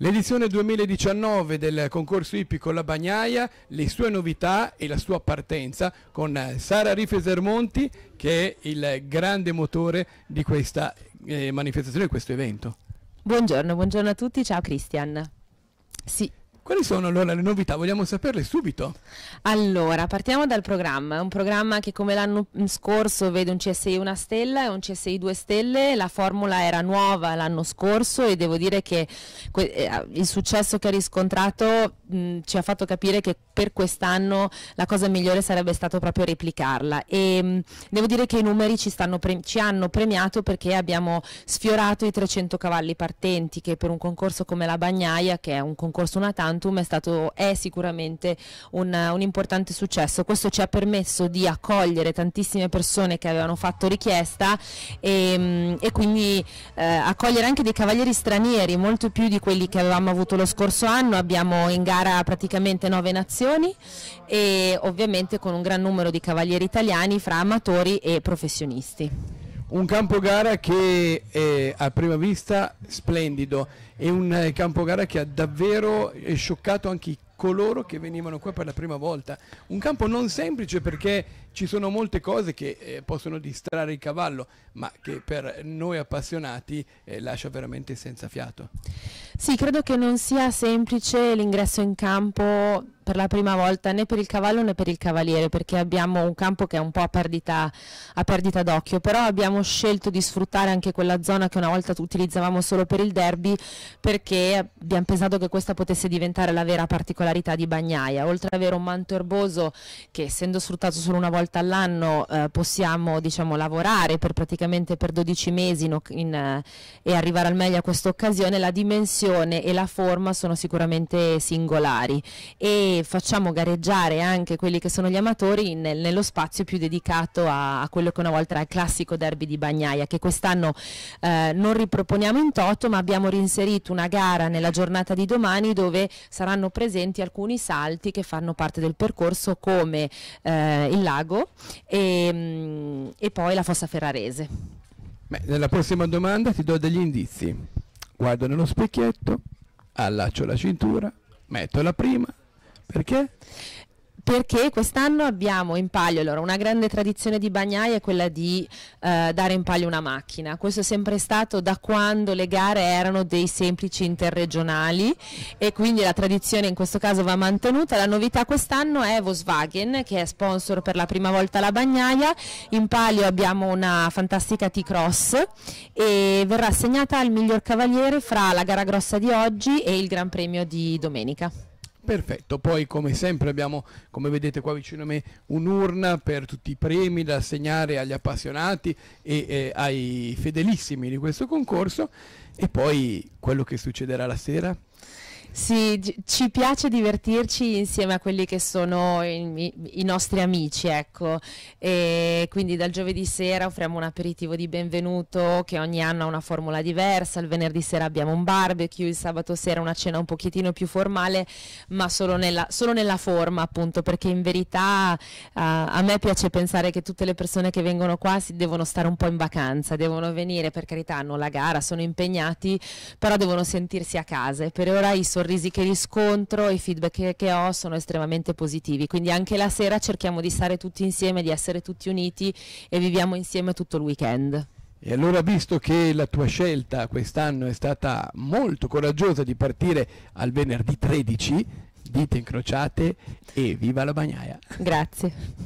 L'edizione 2019 del concorso con La Bagnaia, le sue novità e la sua partenza con Sara Rifeser Monti che è il grande motore di questa eh, manifestazione, di questo evento. Buongiorno, buongiorno a tutti, ciao Cristian. Sì, quali sono allora le novità? Vogliamo saperle subito. Allora, partiamo dal programma. È un programma che come l'anno scorso vede un CSI una stella e un CSI due stelle. La formula era nuova l'anno scorso e devo dire che eh, il successo che ha riscontrato mh, mm, ci ha fatto capire che per quest'anno la cosa migliore sarebbe stato proprio replicarla. E mh, mm, devo dire che i numeri ci, ci hanno premiato perché abbiamo sfiorato i 300 cavalli partenti che per un concorso come la Bagnaia, che è un concorso natale, Quantum è stato, è sicuramente un, un importante successo. Questo ci ha permesso di accogliere tantissime persone che avevano fatto richiesta e, mm, e quindi eh, accogliere anche dei cavalieri stranieri, molto più di quelli che avevamo avuto lo scorso anno. Abbiamo in gara praticamente nove nazioni e ovviamente con un gran numero di cavalieri italiani fra amatori e professionisti un campo gara che è a prima vista splendido, è un eh, campo gara che ha davvero eh, scioccato anche coloro che venivano qua per la prima volta. Un campo non semplice perché ci sono molte cose che eh, possono distrarre il cavallo, ma che per noi appassionati eh, lascia veramente senza fiato. Sì, credo che non sia semplice l'ingresso in campo per la prima volta né per il cavallo né per il cavaliere perché abbiamo un campo che è un po' a perdita, a perdita d'occhio, però abbiamo scelto di sfruttare anche quella zona che una volta utilizzavamo solo per il derby perché abbiamo pensato che questa potesse diventare la vera particolarità di Bagnaia, oltre ad avere un manto erboso che essendo sfruttato solo una volta all'anno eh, possiamo diciamo, lavorare per praticamente per 12 mesi in, in, eh, e arrivare al meglio a questa occasione, la dimensione e la forma sono sicuramente singolari. E facciamo gareggiare anche quelli che sono gli amatori nel, nello spazio più dedicato a, a, quello che una volta era il classico derby di Bagnaia che quest'anno eh, non riproponiamo in toto ma abbiamo reinserito una gara nella giornata di domani dove saranno presenti alcuni salti che fanno parte del percorso come eh, il lago e, mm, e poi la fossa ferrarese. Beh, nella prossima domanda ti do degli indizi. Guardo nello specchietto, allaccio la cintura, metto la prima, perché? perché quest'anno abbiamo in palio, allora una grande tradizione di Bagnaia è quella di eh, dare in palio una macchina, questo è sempre stato da quando le gare erano dei semplici interregionali e quindi la tradizione in questo caso va mantenuta, la novità quest'anno è Volkswagen che è sponsor per la prima volta alla Bagnaia, in palio abbiamo una fantastica T-Cross e verrà assegnata al miglior cavaliere fra la gara grossa di oggi e il Gran Premio di domenica. Perfetto, poi come sempre abbiamo, come vedete qua vicino a me, un'urna per tutti i premi da assegnare agli appassionati e eh, ai fedelissimi di questo concorso e poi quello che succederà la sera. Sì, ci piace divertirci insieme a quelli che sono i, i, nostri amici, ecco. E quindi dal giovedì sera offriamo un aperitivo di benvenuto che ogni anno ha una formula diversa, il venerdì sera abbiamo un barbecue, il sabato sera una cena un pochettino più formale, ma solo nella, solo nella forma appunto, perché in verità uh, a me piace pensare che tutte le persone che vengono qua si devono stare un po' in vacanza, devono venire, per carità hanno la gara, sono impegnati, però devono sentirsi a casa e per ora i sorrisi che riscontro, i feedback che, che, ho sono estremamente positivi, quindi anche la sera cerchiamo di stare tutti insieme, di essere tutti uniti e viviamo insieme tutto il weekend. E allora visto che la tua scelta quest'anno è stata molto coraggiosa di partire al venerdì 13, dite incrociate e viva la bagnaia! Grazie.